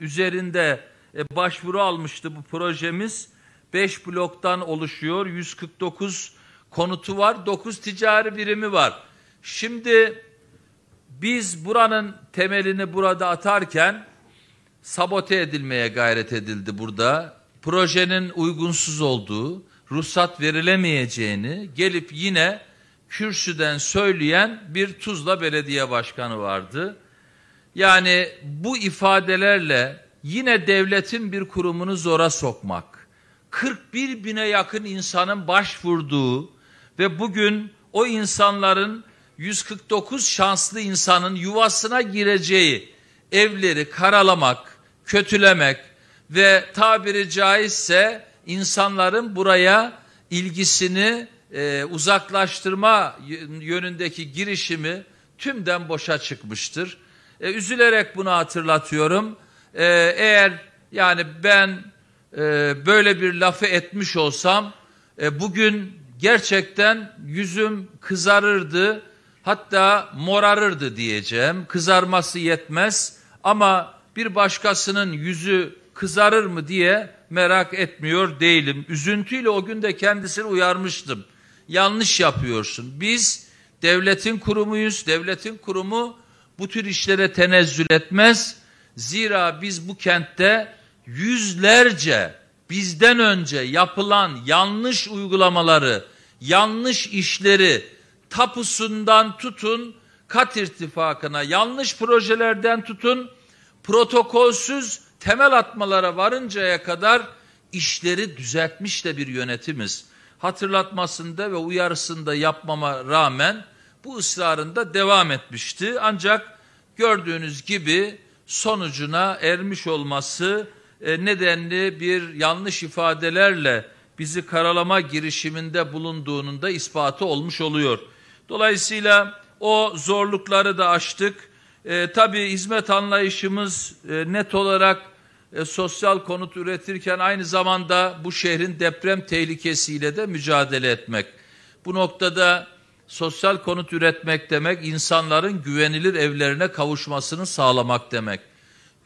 üzerinde e, başvuru almıştı bu projemiz. 5 bloktan oluşuyor. 149 konutu var. 9 ticari birimi var. Şimdi biz buranın temelini burada atarken sabote edilmeye gayret edildi burada. Projenin uygunsuz olduğu, ruhsat verilemeyeceğini gelip yine kürsüden söyleyen bir Tuzla Belediye Başkanı vardı. Yani bu ifadelerle yine devletin bir kurumunu zora sokmak, 41 bine yakın insanın başvurduğu ve bugün o insanların 149 şanslı insanın yuvasına gireceği evleri karalamak, kötülemek ve tabiri caizse insanların buraya ilgisini e, uzaklaştırma yönündeki girişimi tümden boşa çıkmıştır. E, üzülerek bunu hatırlatıyorum. E, eğer yani ben e, böyle bir lafı etmiş olsam e, bugün gerçekten yüzüm kızarırdı hatta morarırdı diyeceğim. Kızarması yetmez ama bir başkasının yüzü kızarır mı diye merak etmiyor değilim. Üzüntüyle o gün de kendisini uyarmıştım. Yanlış yapıyorsun. Biz devletin kurumuyuz. Devletin kurumu bu tür işlere tenezzül etmez. Zira biz bu kentte yüzlerce bizden önce yapılan yanlış uygulamaları, yanlış işleri tapusundan tutun, kat irtifakına, yanlış projelerden tutun, protokolsüz temel atmalara varıncaya kadar işleri düzeltmiş de bir yönetimiz. Hatırlatmasında ve uyarısında yapmama rağmen bu ısrarında devam etmişti. Ancak gördüğünüz gibi sonucuna ermiş olması e, nedenli bir yanlış ifadelerle bizi karalama girişiminde bulunduğunun da ispatı olmuş oluyor. Dolayısıyla o zorlukları da aştık. E, tabii hizmet anlayışımız e, net olarak e, sosyal konut üretirken aynı zamanda bu şehrin deprem tehlikesiyle de mücadele etmek. Bu noktada sosyal konut üretmek demek insanların güvenilir evlerine kavuşmasını sağlamak demek.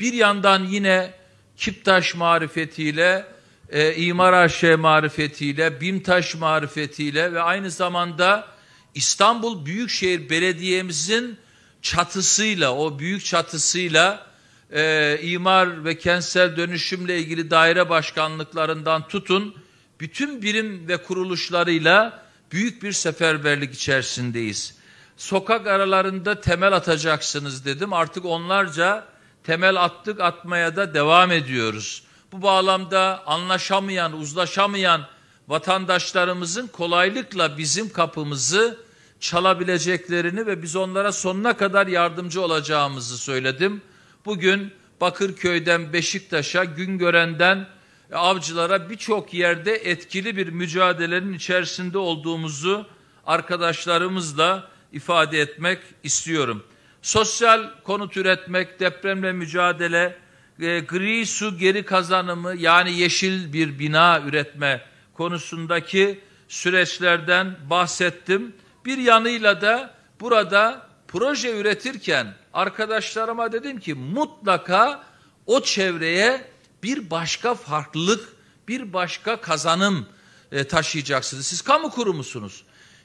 Bir yandan yine Kiptaş marifetiyle, e, İmar Aşe marifetiyle, Bimtaş marifetiyle ve aynı zamanda İstanbul Büyükşehir Belediye'mizin çatısıyla, o büyük çatısıyla e, imar ve kentsel dönüşümle ilgili daire başkanlıklarından tutun, bütün birim ve kuruluşlarıyla büyük bir seferberlik içerisindeyiz. Sokak aralarında temel atacaksınız dedim. Artık onlarca temel attık atmaya da devam ediyoruz. Bu bağlamda anlaşamayan, uzlaşamayan vatandaşlarımızın kolaylıkla bizim kapımızı çalabileceklerini ve biz onlara sonuna kadar yardımcı olacağımızı söyledim. Bugün Bakırköy'den Beşiktaş'a, Güngören'den avcılara birçok yerde etkili bir mücadelenin içerisinde olduğumuzu arkadaşlarımızla ifade etmek istiyorum. Sosyal konut üretmek, depremle mücadele, e, gri su geri kazanımı yani yeşil bir bina üretme konusundaki süreçlerden bahsettim. Bir yanıyla da burada proje üretirken arkadaşlarıma dedim ki mutlaka o çevreye bir başka farklılık, bir başka kazanım e, taşıyacaksınız. Siz kamu kurumusunuz.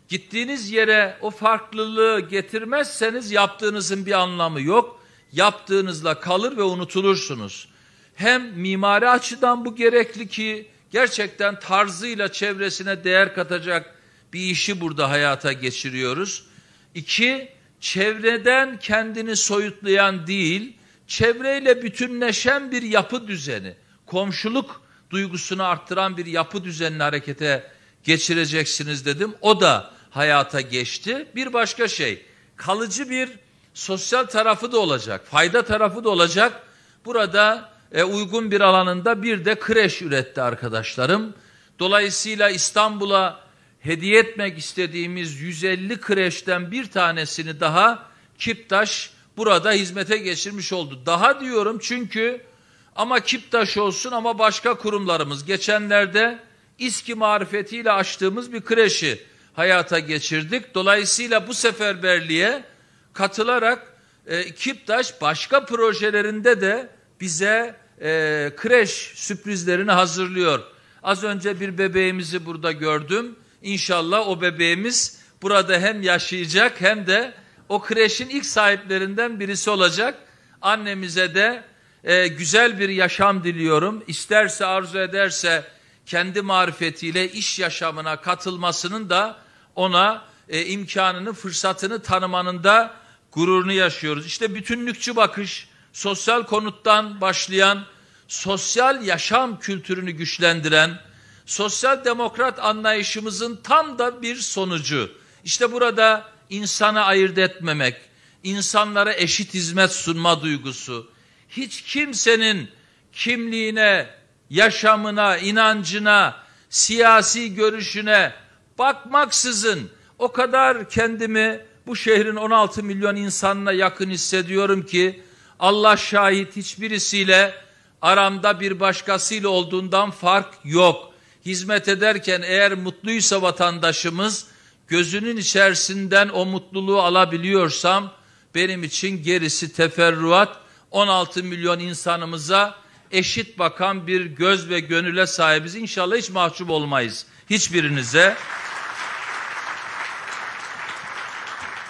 Gittiğiniz yere o farklılığı getirmezseniz yaptığınızın bir anlamı yok. Yaptığınızla kalır ve unutulursunuz. Hem mimari açıdan bu gerekli ki gerçekten tarzıyla çevresine değer katacak bir işi burada hayata geçiriyoruz. İki, çevreden kendini soyutlayan değil, çevreyle bütünleşen bir yapı düzeni, komşuluk duygusunu arttıran bir yapı düzenini harekete geçireceksiniz dedim. O da hayata geçti. Bir başka şey, kalıcı bir sosyal tarafı da olacak, fayda tarafı da olacak. Burada e, uygun bir alanında bir de kreş üretti arkadaşlarım. Dolayısıyla İstanbul'a hediye etmek istediğimiz 150 kreşten bir tanesini daha Kiptaş burada hizmete geçirmiş oldu. Daha diyorum çünkü ama Kiptaş olsun ama başka kurumlarımız geçenlerde İSKİ marifetiyle açtığımız bir kreşi hayata geçirdik. Dolayısıyla bu seferberliğe katılarak e, Kiptaş başka projelerinde de bize e, kreş sürprizlerini hazırlıyor. Az önce bir bebeğimizi burada gördüm. İnşallah o bebeğimiz burada hem yaşayacak hem de o kreşin ilk sahiplerinden birisi olacak. Annemize de e, güzel bir yaşam diliyorum. İsterse arzu ederse kendi marifetiyle iş yaşamına katılmasının da ona e, imkanını, fırsatını tanımanın da gururunu yaşıyoruz. İşte bütünlükçü bakış, sosyal konuttan başlayan, sosyal yaşam kültürünü güçlendiren, sosyal demokrat anlayışımızın tam da bir sonucu. İşte burada insana ayırt etmemek, insanlara eşit hizmet sunma duygusu, hiç kimsenin kimliğine, yaşamına, inancına, siyasi görüşüne bakmaksızın o kadar kendimi bu şehrin 16 milyon insanına yakın hissediyorum ki Allah şahit hiçbirisiyle aramda bir başkasıyla olduğundan fark yok. Hizmet ederken eğer mutluysa vatandaşımız gözünün içerisinden o mutluluğu alabiliyorsam benim için gerisi teferruat 16 milyon insanımıza eşit bakan bir göz ve gönüle sahibiz. İnşallah hiç mahcup olmayız hiçbirinize.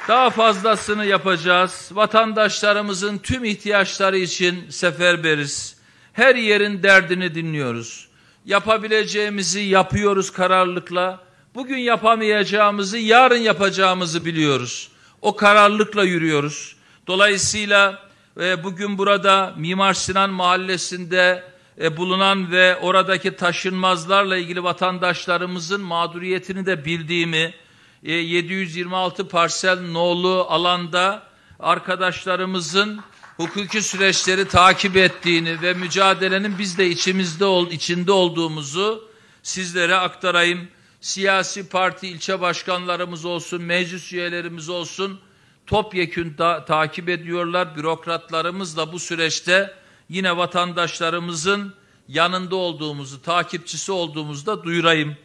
Daha fazlasını yapacağız. Vatandaşlarımızın tüm ihtiyaçları için seferberiz. Her yerin derdini dinliyoruz. Yapabileceğimizi yapıyoruz kararlılıkla Bugün yapamayacağımızı yarın yapacağımızı biliyoruz. O kararlılıkla yürüyoruz. Dolayısıyla e, bugün burada Mimar Sinan Mahallesi'nde e, bulunan ve oradaki taşınmazlarla ilgili vatandaşlarımızın mağduriyetini de bildiğimi e, 726 parsel nolu alanda arkadaşlarımızın hukuki süreçleri takip ettiğini ve mücadelenin biz de içimizde ol, içinde olduğumuzu sizlere aktarayım siyasi parti ilçe başkanlarımız olsun, meclis üyelerimiz olsun topyekün ta takip ediyorlar. Bürokratlarımız da bu süreçte yine vatandaşlarımızın yanında olduğumuzu, takipçisi olduğumuzu da duyurayım.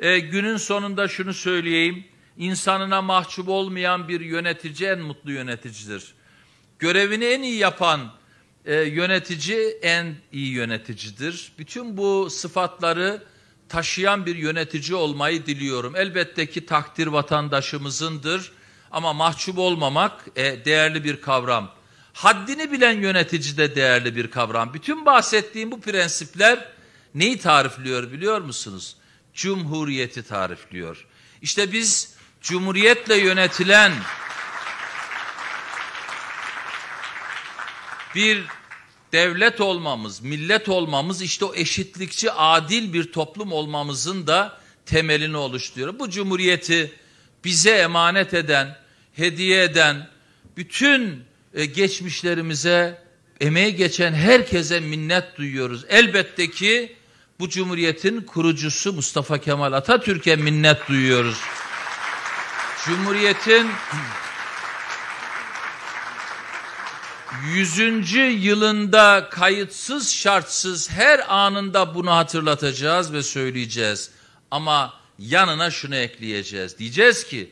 Ee, günün sonunda şunu söyleyeyim. İnsanına mahcup olmayan bir yönetici en mutlu yöneticidir. Görevini en iyi yapan e, yönetici en iyi yöneticidir. Bütün bu sıfatları taşıyan bir yönetici olmayı diliyorum. Elbette ki takdir vatandaşımızındır ama mahcup olmamak e, değerli bir kavram. Haddini bilen yönetici de değerli bir kavram. Bütün bahsettiğim bu prensipler neyi tarifliyor biliyor musunuz? Cumhuriyeti tarifliyor. İşte biz cumhuriyetle yönetilen bir devlet olmamız, millet olmamız işte o eşitlikçi, adil bir toplum olmamızın da temelini oluşturuyor. Bu cumhuriyeti bize emanet eden, hediye eden, bütün e, geçmişlerimize, emeği geçen herkese minnet duyuyoruz. Elbette ki bu cumhuriyetin kurucusu Mustafa Kemal Atatürk'e minnet duyuyoruz. Cumhuriyetin 100. yılında kayıtsız şartsız her anında bunu hatırlatacağız ve söyleyeceğiz. Ama yanına şunu ekleyeceğiz. Diyeceğiz ki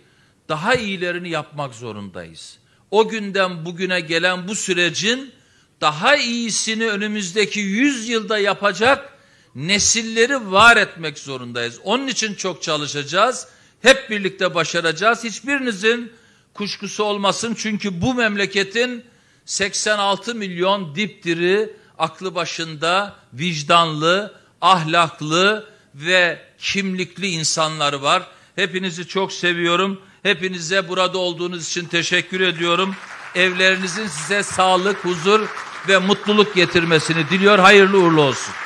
daha iyilerini yapmak zorundayız. O günden bugüne gelen bu sürecin daha iyisini önümüzdeki 100 yılda yapacak nesilleri var etmek zorundayız. Onun için çok çalışacağız. Hep birlikte başaracağız. Hiçbirinizin kuşkusu olmasın çünkü bu memleketin 86 milyon dipdiri aklı başında vicdanlı, ahlaklı ve kimlikli insanlar var. Hepinizi çok seviyorum. Hepinize burada olduğunuz için teşekkür ediyorum. Evlerinizin size sağlık, huzur ve mutluluk getirmesini diliyor. Hayırlı uğurlu olsun.